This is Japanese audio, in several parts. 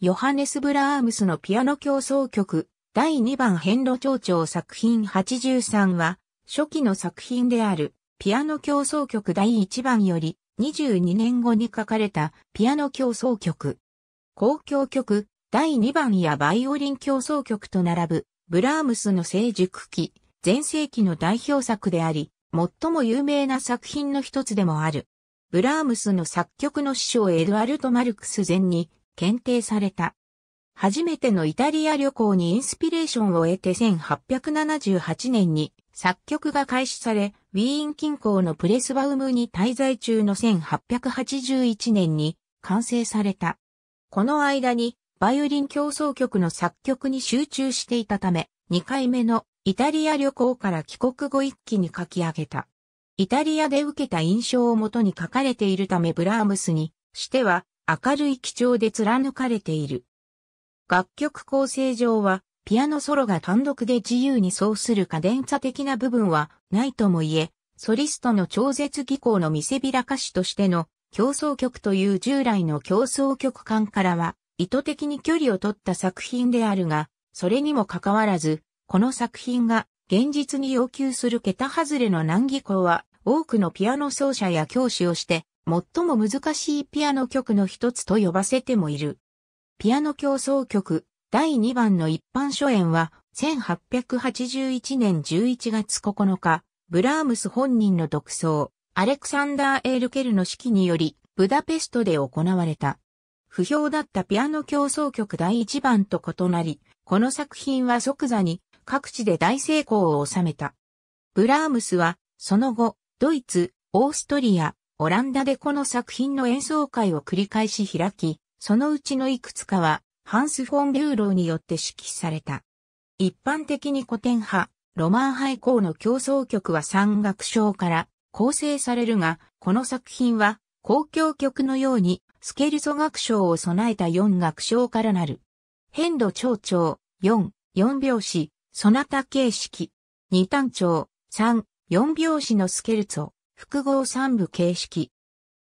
ヨハネス・ブラームスのピアノ競争曲、第2番変路町長作品83は、初期の作品である、ピアノ競争曲第1番より、22年後に書かれた、ピアノ競争曲。公共曲、第2番やバイオリン競争曲と並ぶ、ブラームスの成熟期、前世期の代表作であり、最も有名な作品の一つでもある。ブラームスの作曲の師匠エドアルト・マルクス前に、検定された。初めてのイタリア旅行にインスピレーションを得て1878年に作曲が開始され、ウィーン近郊のプレスバウムに滞在中の1881年に完成された。この間にバイオリン競争曲の作曲に集中していたため、2回目のイタリア旅行から帰国後一気に書き上げた。イタリアで受けた印象をもとに書かれているためブラームスにしては明るい基調で貫かれている。楽曲構成上は、ピアノソロが単独で自由にそうする家電差的な部分はないとも言え、ソリストの超絶技巧の見せびらかしとしての競争曲という従来の競争曲感からは意図的に距離を取った作品であるが、それにもかかわらず、この作品が現実に要求する桁外れの難技巧は多くのピアノ奏者や教師をして最も難しいピアノ曲の一つと呼ばせてもいる。ピアノ競争曲第2番の一般初演は1881年11月9日、ブラームス本人の独奏、アレクサンダー・エールケルの指揮により、ブダペストで行われた。不評だったピアノ競争曲第1番と異なり、この作品は即座に各地で大成功を収めた。ブラームスは、その後、ドイツ、オーストリア、オランダでこの作品の演奏会を繰り返し開き、そのうちのいくつかは、ハンス・フォン・ビューローによって指揮された。一般的に古典派、ロマン派以降の競争曲は三楽章から構成されるが、この作品は、公共曲のように、スケルソ楽章を備えた四楽章からなる。変度長調、四、四拍子、そなた形式。二単調、三、四拍子のスケルツォ、複合三部形式。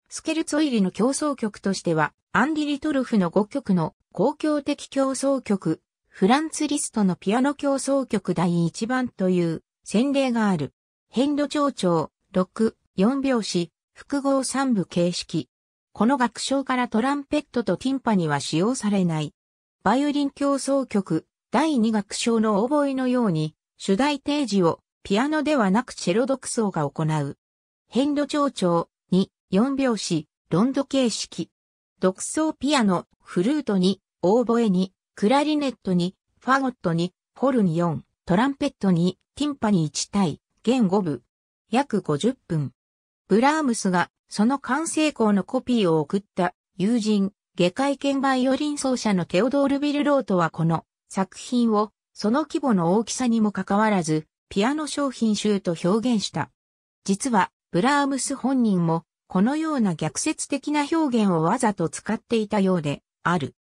スケルツォ入りの競争曲としては、アンリ・リトルフの5曲の公共的競争曲、フランツ・リストのピアノ競争曲第1番という先例がある。変度長調、6、4拍子、複合三部形式。この楽章からトランペットとティンパには使用されない。バイオリン競争曲、第2楽章のオボのように、主題提示をピアノではなくチェロ独奏が行う。遍路長調、に4拍子、ロンド形式。独奏ピアノ、フルートに、オーボエに、クラリネットに、ファゴットに、ホルン4、トランペットに、ティンパに1対、弦5部。約50分。ブラームスが、その完成校のコピーを送った友人、下界兼バイオリン奏者のテオドール・ビルロートはこの作品をその規模の大きさにもかかわらずピアノ商品集と表現した。実はブラームス本人も、このような逆説的な表現をわざと使っていたようで、ある。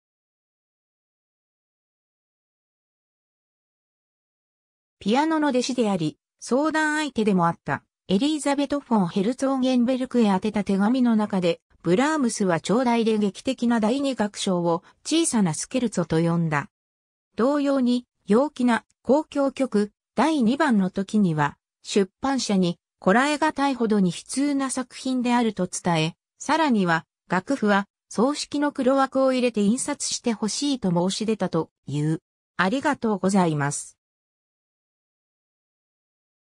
ピアノの弟子であり、相談相手でもあった、エリーザベト・フォン・ヘルツォーゲンベルクへ宛てた手紙の中で、ブラームスは長大で劇的な第二楽章を小さなスケルツォと呼んだ。同様に、陽気な公共曲第2番の時には、出版社にこらえがたいほどに悲痛な作品であると伝え、さらには、楽譜は、葬式の黒枠を入れて印刷してほしいと申し出たという。ありがとうございます。